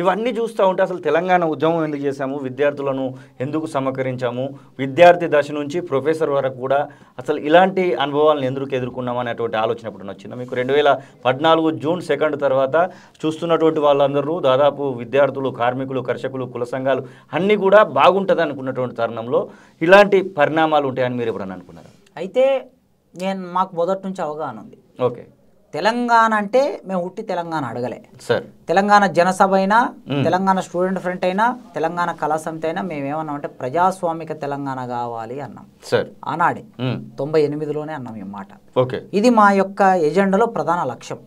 ఇవన్నీ చూస్తూ ఉంటే అసలు తెలంగాణ ఉద్యమం ఎందుకు చేశాము విద్యార్థులను ఎందుకు సమకరించాము విద్యార్థి దశ నుంచి ప్రొఫెసర్ వరకు కూడా అసలు ఇలాంటి అనుభవాలను ఎందుకు ఎదుర్కొన్నాం అనేటువంటి ఆలోచన ఎప్పుడు వచ్చింది మీకు రెండు వేల పద్నాలుగు జూన్ సెకండ్ తర్వాత చూస్తున్నటువంటి వాళ్ళందరూ దాదాపు విద్యార్థులు కార్మికులు కర్షకులు కుల సంఘాలు అన్నీ కూడా బాగుంటుంది అనుకున్నటువంటి తరుణంలో ఇలాంటి పరిణామాలు ఉంటాయని మీరు ఎప్పుడన్నా అనుకున్నారు అయితే నేను మాకు మొదటి నుంచి అవగాహన ఉంది ఓకే తెలంగాణ అంటే మేము ఉట్టి తెలంగాణ అడగలే సార్ తెలంగాణ జనసభ అయినా తెలంగాణ స్టూడెంట్ ఫ్రంట్ అయినా తెలంగాణ కళా సమితి అయినా మేమేమన్నాం అంటే ప్రజాస్వామిక తెలంగాణ కావాలి అన్నాం సార్ ఆనాడే తొంభై ఎనిమిదిలోనే అన్నాం ఈ మాట ఓకే ఇది మా యొక్క ఎజెండాలో ప్రధాన లక్ష్యం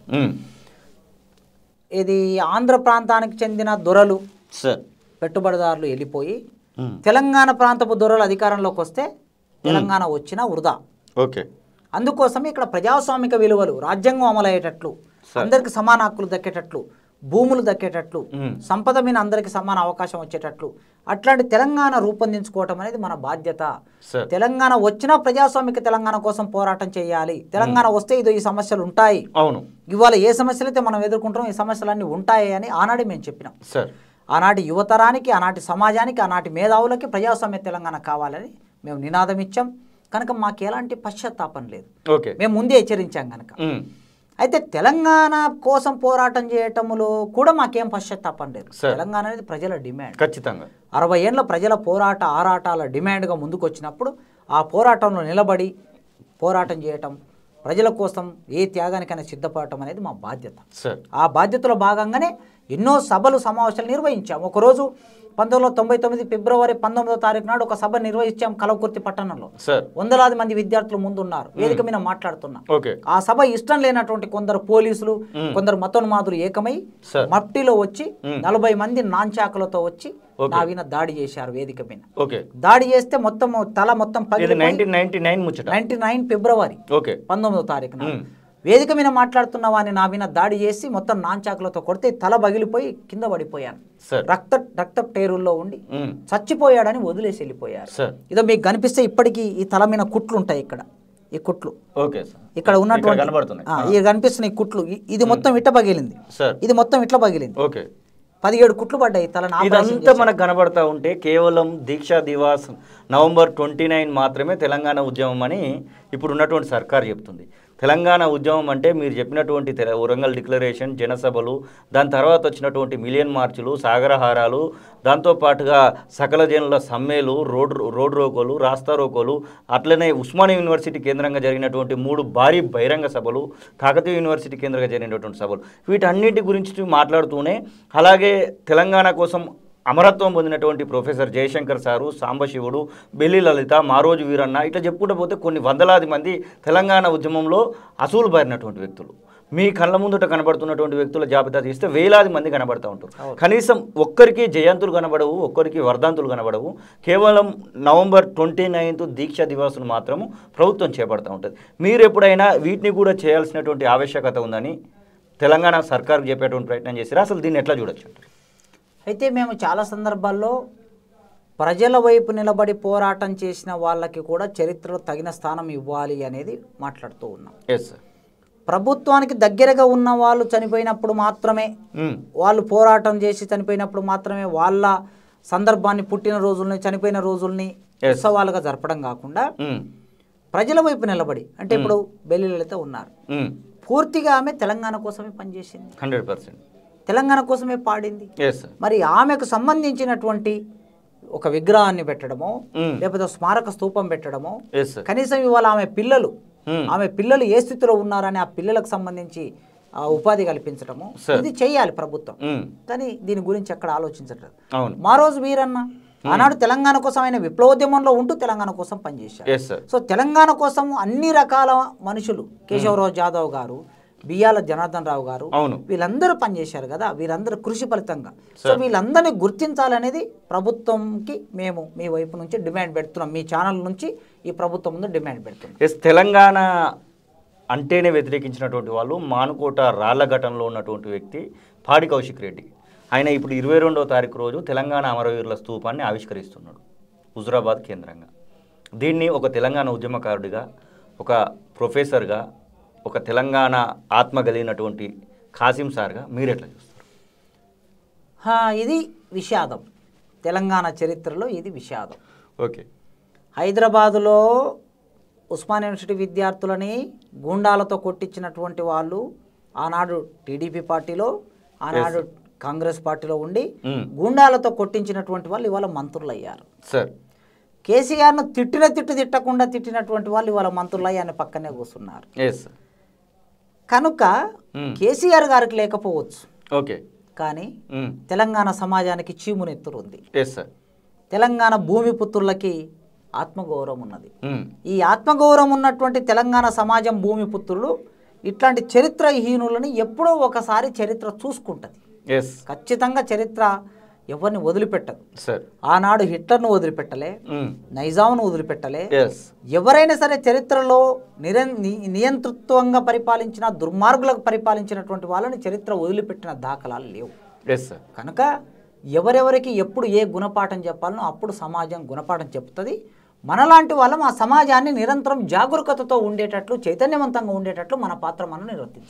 ఇది ఆంధ్ర ప్రాంతానికి చెందిన దొరలు పెట్టుబడిదారులు వెళ్ళిపోయి తెలంగాణ ప్రాంతపు దొరలు అధికారంలోకి వస్తే తెలంగాణ వచ్చిన వృధా ఓకే అందుకోసమే ఇక్కడ ప్రజాస్వామిక విలువలు రాజ్యాంగం అమలయ్యేటట్లు అందరికి సమాన హక్కులు దక్కేటట్లు భూములు దక్కేటట్లు సంపద మీద అందరికి సమాన అవకాశం వచ్చేటట్లు అట్లాంటి తెలంగాణ రూపొందించుకోవటం అనేది మన బాధ్యత తెలంగాణ వచ్చినా ప్రజాస్వామిక తెలంగాణ కోసం పోరాటం చేయాలి తెలంగాణ వస్తే ఇదో ఈ సమస్యలు ఉంటాయి అవును ఇవాళ ఏ సమస్యలు మనం ఎదుర్కొంటున్నాం ఈ సమస్యలన్నీ ఉంటాయి అని ఆనాడు మేము చెప్పినాం ఆనాటి యువతరానికి ఆనాటి సమాజానికి ఆనాటి మేధావులకి ప్రజాస్వామ్య తెలంగాణ కావాలని మేము నినాదం ఇచ్చాం కనుక మాకు ఎలాంటి పశ్చాత్తాపం లేదు ఓకే మేము ముందే హెచ్చరించాం కనుక అయితే తెలంగాణ కోసం పోరాటం చేయటంలో కూడా మాకేం పశ్చాత్తాపం లేదు తెలంగాణ అనేది ప్రజల డిమాండ్ ఖచ్చితంగా అరవై ఏళ్ళ ప్రజల పోరాట ఆరాటాల డిమాండ్గా ముందుకు వచ్చినప్పుడు ఆ పోరాటంలో నిలబడి పోరాటం చేయటం ప్రజల కోసం ఏ త్యాగానికైనా సిద్ధపడటం అనేది మా బాధ్యత ఆ బాధ్యతలో భాగంగానే ఎన్నో సభలు సమావేశాలు నిర్వహించాం ఒకరోజు పంతొమ్మిది వందల తొంభై తొమ్మిది ఫిబ్రవరి పంతొమ్మిదో తారీఖు నాడు ఒక సభ నిర్వహించాం కలవకుర్తి పట్టణంలో వందలాది మంది విద్యార్థులు ముందున్నారు వేదిక మీద మాట్లాడుతున్నా ఆ సభ ఇష్టం లేనటువంటి కొందరు పోలీసులు కొందరు మతోన్మాదులు ఏకమై మట్టిలో వచ్చి నలభై మంది నాంచాకులతో వచ్చి నా దాడి చేశారు వేదిక మీద దాడి చేస్తే మొత్తం తల మొత్తం నైన్టీ నైన్ ఫిబ్రవరి పంతొమ్మిదో తారీఖున వేదిక మీద వాడిని నా మీద దాడి చేసి మొత్తం నాంచాకులతో కొడితే తల బగిలిపోయి కింద పడిపోయాను రక్త రక్త టేరుల్లో ఉండి చచ్చిపోయాడని వదిలేసి వెళ్ళిపోయారు ఇదో మీకు కనిపిస్తే ఇప్పటికీ ఈ తల మీద కుట్లు ఉంటాయి ఇక్కడ ఈ కుట్లు ఇక్కడ ఉన్నటువంటి కనిపిస్తున్న ఈ కుట్లు ఇది మొత్తం ఇట్ట పగిలింది ఇది మొత్తం ఇట్లా పగిలింది పదిహేడు కుట్లు పడ్డాయి తల ఇదంతా మనకు కనబడతా ఉంటే కేవలం Deeksha Divas November twenty nine మాత్రమే తెలంగాణ ఉద్యమం అని ఇప్పుడు ఉన్నటువంటి సర్కార్ చెప్తుంది తెలంగాణ ఉద్యమం అంటే మీరు చెప్పినటువంటి వరంగల్ డిక్లరేషన్ జనసభలు దాని తర్వాత వచ్చినటువంటి మిలియన్ మార్చులు సాగరహారాలు దాంతోపాటుగా సకల జనుల సమ్మెలు రోడ్ రోడ్ రోకోలు రాస్తా రోకోలు అట్లనే ఉస్మానియా యూనివర్సిటీ కేంద్రంగా జరిగినటువంటి మూడు భారీ బహిరంగ సభలు కాకతీయ యూనివర్సిటీ కేంద్రంగా జరిగినటువంటి సభలు వీటన్నిటి గురించి మాట్లాడుతూనే అలాగే తెలంగాణ కోసం అమరత్వం పొందినటువంటి ప్రొఫెసర్ జయశంకర్ సారు సాంబశివుడు బెల్లి లలిత మారోజు వీరన్న ఇట్లా చెప్పుకుంటూ పోతే కొన్ని వందలాది మంది తెలంగాణ ఉద్యమంలో అసూలు పడినటువంటి వ్యక్తులు మీ కళ్ళ ముందుట కనబడుతున్నటువంటి వ్యక్తుల జాబితా తీస్తే వేలాది మంది కనబడుతూ ఉంటారు కనీసం ఒక్కరికి జయంతులు కనబడవు ఒక్కరికి వర్ధంతులు కనబడవు కేవలం నవంబర్ ట్వంటీ నైన్త్ దీక్షా దివాసును మాత్రము ప్రభుత్వం చేపడుతూ ఉంటుంది మీరు ఎప్పుడైనా వీటిని కూడా చేయాల్సినటువంటి ఆవశ్యకత ఉందని తెలంగాణ సర్కార్కి చెప్పేటువంటి ప్రయత్నం చేసి అసలు దీన్ని ఎట్లా చూడొచ్చు అయితే మేము చాలా సందర్భాల్లో ప్రజల వైపు నిలబడి పోరాటం చేసిన వాళ్ళకి కూడా చరిత్రలో తగిన స్థానం ఇవ్వాలి అనేది మాట్లాడుతూ ఉన్నాం ఎస్ ప్రభుత్వానికి దగ్గరగా ఉన్న వాళ్ళు చనిపోయినప్పుడు మాత్రమే hmm. వాళ్ళు పోరాటం చేసి చనిపోయినప్పుడు మాత్రమే వాళ్ళ సందర్భాన్ని పుట్టిన రోజుల్ని చనిపోయిన రోజుల్ని ఉత్సవాలుగా జరపడం కాకుండా hmm. ప్రజల వైపు నిలబడి అంటే hmm. ఇప్పుడు బెల్లిలతో ఉన్నారు పూర్తిగా ఆమె తెలంగాణ కోసమే పనిచేసింది హండ్రెడ్ పర్సెంట్ తెలంగాణ కోసమే పాడింది మరి ఆమెకు సంబంధించినటువంటి ఒక విగ్రహాన్ని పెట్టడమో hmm. లేకపోతే స్మారక స్తూపం పెట్టడమో కనీసం ఇవాళ ఆమె పిల్లలు hmm. ఆమె పిల్లలు ఏ స్థితిలో ఉన్నారని ఆ పిల్లలకు సంబంధించి ఉపాధి కల్పించడము ఇది చేయాలి ప్రభుత్వం hmm. కానీ దీని గురించి ఎక్కడ ఆలోచించట్లేదు మా రోజు వీరన్న ఆనాడు తెలంగాణ కోసం ఆయన విప్లవోద్యమంలో ఉంటూ తెలంగాణ కోసం పనిచేశారు సో తెలంగాణ కోసం అన్ని రకాల మనుషులు కేశవరావు జాదవ్ గారు బియ్యాల జనార్దన్ రావు గారు వీళ్ళందరూ పనిచేశారు కదా వీళ్ళందరూ కృషి ఫలితంగా సో వీళ్ళందరినీ గుర్తించాలనేది ప్రభుత్వంకి మేము మీ వైపు నుంచి డిమాండ్ పెడుతున్నాం మీ ఛానల్ నుంచి ఈ ప్రభుత్వం ముందు డిమాండ్ పెడుతున్నాం తెలంగాణ అంటేనే వ్యతిరేకించినటువంటి వాళ్ళు మానుకోట రాళ్ల ఘటనలో ఉన్నటువంటి వ్యక్తి పాడి కౌశిక్ రెడ్డి ఆయన ఇప్పుడు ఇరవై రెండవ తారీఖు రోజు తెలంగాణ అమరవీరుల స్థూపాన్ని ఆవిష్కరిస్తున్నాడు హుజురాబాద్ కేంద్రంగా దీన్ని ఒక తెలంగాణ ఉద్యమకారుడిగా ఒక ప్రొఫెసర్గా ఒక తెలంగాణ ఆత్మ కలిగినటువంటి ఖాసిం సార్గా మీరు ఎట్లా చూస్తారు ఇది విషాదం తెలంగాణ చరిత్రలో ఇది విషాదం ఓకే హైదరాబాదులో ఉస్మాన్ యూనివర్సిటీ విద్యార్థులని గుండాలతో కొట్టించినటువంటి వాళ్ళు ఆనాడు టీడీపీ పార్టీలో ఆనాడు కాంగ్రెస్ పార్టీలో ఉండి hmm. గుండాలతో కొట్టించినటువంటి వాళ్ళు ఇవాళ మంత్రులు అయ్యారు సార్ కేసీఆర్ను తిట్టిన తిట్టు తిట్టకుండా తిట్టినటువంటి వాళ్ళు ఇవాళ మంత్రులు ఆయన పక్కనే కూర్చున్నారు కనుక కేసీఆర్ గారికి లేకపోవచ్చు ఓకే కానీ తెలంగాణ సమాజానికి చీమునెత్తురు ఉంది తెలంగాణ భూమి పుత్రులకి ఆత్మగౌరవం ఉన్నది ఈ ఆత్మగౌరవం ఉన్నటువంటి తెలంగాణ సమాజం భూమి పుత్రులు ఇట్లాంటి చరిత్రహీనులని ఎప్పుడో ఒకసారి చరిత్ర చూసుకుంటుంది ఖచ్చితంగా చరిత్ర ఎవరిని వదిలిపెట్టదు ఆనాడు హిట్లర్ను వదిలిపెట్టలే నైజాంను వదిలిపెట్టలే ఎవరైనా సరే చరిత్రలో నియంతృత్వంగా పరిపాలించిన దుర్మార్గులకు పరిపాలించినటువంటి వాళ్ళని చరిత్ర వదిలిపెట్టిన దాఖలాలు లేవు కనుక ఎవరెవరికి ఎప్పుడు ఏ గుణపాఠం చెప్పాలనో అప్పుడు సమాజం గుణపాఠం చెప్తుంది మనలాంటి వాళ్ళం ఆ సమాజాన్ని నిరంతరం జాగరూకతతో ఉండేటట్లు చైతన్యవంతంగా ఉండేటట్లు మన పాత్ర మనం నిర్వర్తించాలి